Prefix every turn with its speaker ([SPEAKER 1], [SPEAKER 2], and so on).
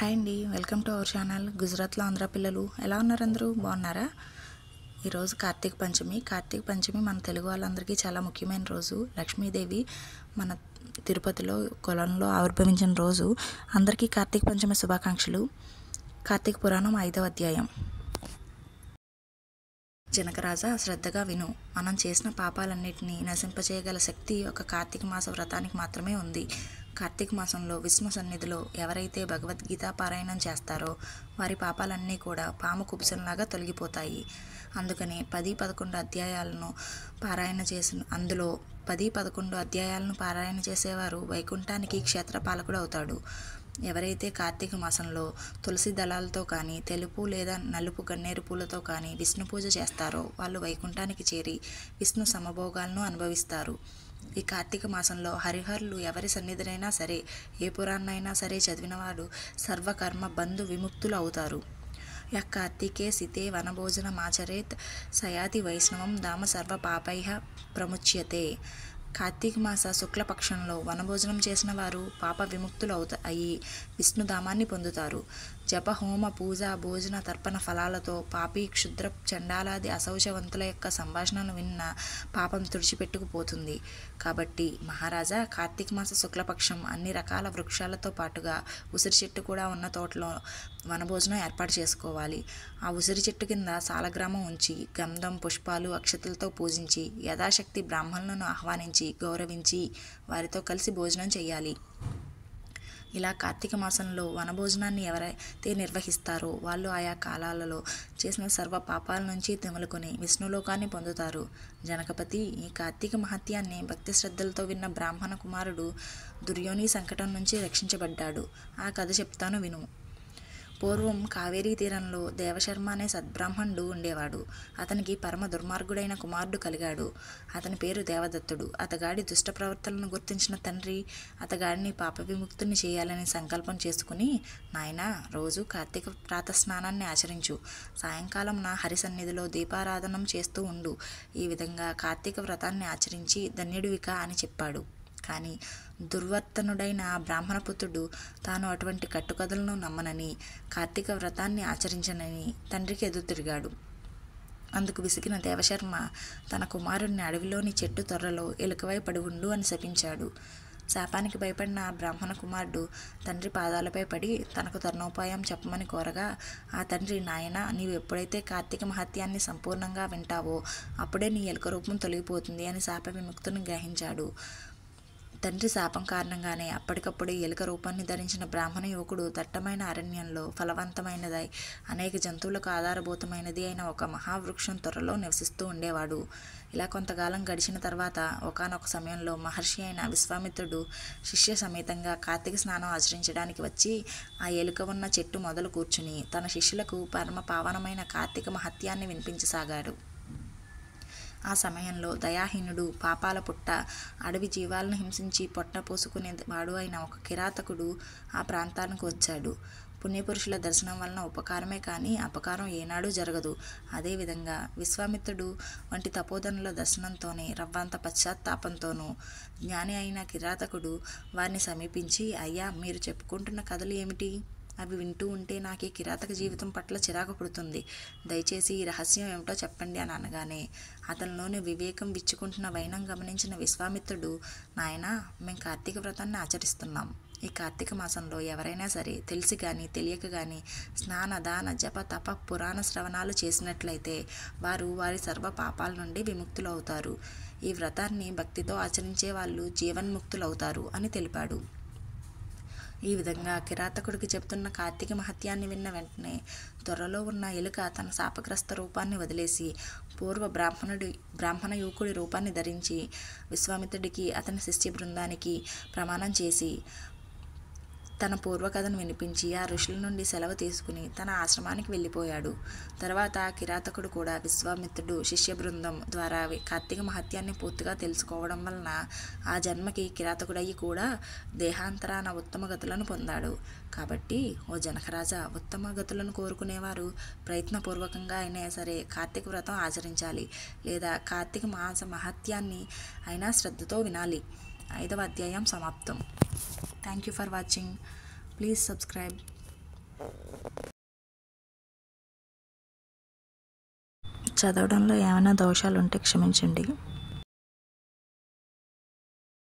[SPEAKER 1] hi అండి welcome to our channel గుజరాత్లో ఆంధ్ర పిల్లలు ఎలా ఉన్నారు అందరూ బాగున్నారా ఈరోజు కార్తీక పంచమి కార్తీక పంచమి మన తెలుగు వాళ్ళందరికీ చాలా ముఖ్యమైన రోజు లక్ష్మీదేవి మన తిరుపతిలో కొలంలో ఆవిర్భవించిన రోజు అందరికీ కార్తీక పంచమి శుభాకాంక్షలు కార్తీక పురాణం ఐదవ అధ్యాయం జనకరాజా శ్రద్ధగా విను మనం చేసిన పాపాలన్నింటినీ నశింపచేయగల శక్తి ఒక కార్తీక మాస వ్రతానికి మాత్రమే ఉంది కార్తీక మాసంలో విష్ణు సన్నిధిలో ఎవరైతే భగవద్గీత పారాయణం చేస్తారో వారి పాపాలన్నీ కూడా పాము కుబుసంలాగా తొలగిపోతాయి అందుకని పది పదకొండు అధ్యాయాలను పారాయణ చేసిన అందులో పది పదకొండు అధ్యాయాలను పారాయణ చేసేవారు వైకుంఠానికి క్షేత్రపాలకుడు అవుతాడు ఎవరైతే కార్తీక మాసంలో తులసి దళాలతో కానీ తెలుపు లేదా నలుపు గన్నేరు పూలతో కానీ విష్ణు పూజ చేస్తారో వాళ్ళు వైకుంఠానికి చేరి విష్ణు సమభోగాలను అనుభవిస్తారు ఈ కార్తీక మాసంలో హరిహరులు ఎవరి సన్నిధినైనా సరే ఏ పురాణైనా సరే చదివిన సర్వకర్మ బంధు విముక్తులు అవుతారు కార్తీకే సితే వనభోజనమాచరేత్ సయాతి వైష్ణవం దామ సర్వ పాపై ప్రముచ్యతే కార్తీక మాస శుక్లపక్షంలో వనభోజనం చేసిన వారు పాప విముక్తులు అవుత విష్ణుధామాన్ని పొందుతారు జప హోమ పూజ భోజన తర్పణ ఫలాలతో పాపి క్షుద్ర చండాలాది అసౌచవంతుల యొక్క సంభాషణను విన్న పాపం తుడిచిపెట్టుకుపోతుంది కాబట్టి మహారాజా కార్తీక మాస శుక్లపక్షం అన్ని రకాల వృక్షాలతో పాటుగా ఉసిరి చెట్టు కూడా ఉన్న తోటలో వనభోజనం ఏర్పాటు చేసుకోవాలి ఆ ఉసిరి చెట్టు కింద సాలగ్రామం ఉంచి గంధం పుష్పాలు అక్షతలతో పూజించి యథాశక్తి బ్రాహ్మణులను ఆహ్వానించి గౌరవించి వారితో కలిసి భోజనం చేయాలి ఇలా కార్తీక మాసంలో వనభోజనాన్ని ఎవరైతే నిర్వహిస్తారో వాళ్ళు ఆయా కాలాలలో చేసిన సర్వ పాపాల నుంచి తెములుకొని విష్ణులోకాన్ని పొందుతారు జనకపతి ఈ కార్తీక మహత్యాన్ని భక్తి శ్రద్ధలతో విన్న బ్రాహ్మణ కుమారుడు దుర్యోని సంకటం నుంచి రక్షించబడ్డాడు ఆ కథ చెప్తాను విను పూర్వం కావేరీ తీరంలో దేవశర్మ అనే సద్బ్రాహ్మణుడు ఉండేవాడు అతనికి పరమ దుర్మార్గుడైన కుమారుడు కలిగాడు అతని పేరు దేవదత్తుడు అతగాడి దుష్ట ప్రవర్తనను గుర్తించిన తండ్రి అతగాడిని పాప విముక్తుని చేయాలని సంకల్పం చేసుకుని నాయన రోజు కార్తీక ప్రాతస్నానాన్ని ఆచరించు సాయంకాలం నా హరిసన్నిధిలో దీపారాధనం చేస్తూ ఉండు ఈ విధంగా కార్తీక వ్రతాన్ని ఆచరించి ధన్యుడివిక అని చెప్పాడు కానీ దుర్వర్తనుడైన ఆ బ్రాహ్మణపుత్రుడు తాను అటువంటి కట్టుకథలను నమ్మనని కార్తీక వ్రతాన్ని ఆచరించనని తండ్రికి ఎదురు తిరిగాడు అందుకు విసిగిన దేవశర్మ తన కుమారుణ్ణి అడవిలోని చెట్టు తొర్రలో ఎలుకవై పడి ఉండు అని శపించాడు శాపానికి భయపడిన ఆ బ్రాహ్మణ కుమారుడు తండ్రి పాదాలపై పడి తనకు తరుణోపాయం చెప్పమని కోరగా ఆ తండ్రి నాయన నీవు ఎప్పుడైతే కార్తీక మహత్యాన్ని సంపూర్ణంగా వింటావో అప్పుడే నీ ఎలుక రూపం తొలగిపోతుంది అని శాప విముక్తుని గ్రహించాడు తండ్రి శాపం కారణంగానే అప్పటికప్పుడు ఎలుక రూపాన్ని ధరించిన బ్రాహ్మణ యువకుడు దట్టమైన అరణ్యంలో ఫలవంతమైనదై అనేక జంతువులకు ఆధారభూతమైనది అయిన ఒక మహావృక్షం త్వరలో నివసిస్తూ ఉండేవాడు ఇలా కొంతకాలం గడిచిన తర్వాత ఒకనొక సమయంలో మహర్షి అయిన విశ్వామిత్రుడు శిష్య సమేతంగా కార్తీక స్నానం ఆచరించడానికి వచ్చి ఆ ఎలుక ఉన్న చెట్టు మొదలు కూర్చుని తన శిష్యులకు పరమ పావనమైన కార్తీక మహత్యాన్ని వినిపించసాగాడు ఆ సమయంలో దయాహీనుడు పాపాల పుట్ట అడవి జీవాలను హింసించి పొట్ట పోసుకునే వాడు అయిన ఒక కిరాతకుడు ఆ ప్రాంతానికి వచ్చాడు పుణ్యపురుషుల దర్శనం వలన ఉపకారమే కానీ అపకారం ఏనాడూ జరగదు అదేవిధంగా విశ్వామిత్రుడు వంటి తపోదనుల దర్శనంతోనే రవ్వంత పశ్చాత్తాపంతోనూ జ్ఞాని అయిన కిరాతకుడు వారిని సమీపించి అయ్యా మీరు చెప్పుకుంటున్న కథలు ఏమిటి అవి వింటూ ఉంటే నాకు ఈ కిరాతక జీవితం పట్ల చిరాకు పుడుతుంది దయచేసి ఈ రహస్యం ఏమిటో చెప్పండి అని అనగానే అతనిలోని వివేకం విచ్చుకుంటున్న వైనం గమనించిన విశ్వామిత్రుడు నాయన మేము కార్తీక వ్రతాన్ని ఆచరిస్తున్నాం ఈ కార్తీక మాసంలో ఎవరైనా సరే తెలిసి కానీ తెలియక కానీ స్నాన దాన జప తప పురాణ శ్రవణాలు చేసినట్లయితే వారు వారి సర్వ పాపాల నుండి విముక్తులవుతారు ఈ వ్రతాన్ని భక్తితో ఆచరించే వాళ్ళు జీవన్ముక్తులవుతారు అని తెలిపాడు ఈ విధంగా కిరాతకుడికి చెబుతున్న కార్తీక మహత్యాన్ని విన్న వెంటనే త్వరలో ఉన్న ఎలుక తన శాపగ్రస్త రూపాన్ని వదిలేసి పూర్వ బ్రాహ్మణుడి బ్రాహ్మణ యువకుడి రూపాన్ని ధరించి విశ్వామిత్రుడికి అతని శిష్య బృందానికి ప్రమాణం చేసి తన పూర్వకథను వినిపించి ఆ ఋషుల నుండి సెలవు తీసుకుని తన ఆశ్రమానికి వెళ్ళిపోయాడు తర్వాత కిరాతకుడు కూడా విశ్వామిత్రుడు శిష్య బృందం ద్వారా కార్తీక మహత్యాన్ని పూర్తిగా తెలుసుకోవడం వలన ఆ జన్మకి కిరాతకుడయ్యి కూడా దేహాంతరాన ఉత్తమ గతులను పొందాడు కాబట్టి ఓ జనకరాజా ఉత్తమ గతులను కోరుకునేవారు ప్రయత్నపూర్వకంగా అయినా సరే కార్తీక వ్రతం ఆచరించాలి లేదా కార్తీక మాస మహత్యాన్ని అయినా శ్రద్ధతో వినాలి ఐదవ అధ్యాయం సమాప్తం thank you for watching please subscribe చదవడంలో ఏమైనా దోషాలు ఉంటే క్షమించండి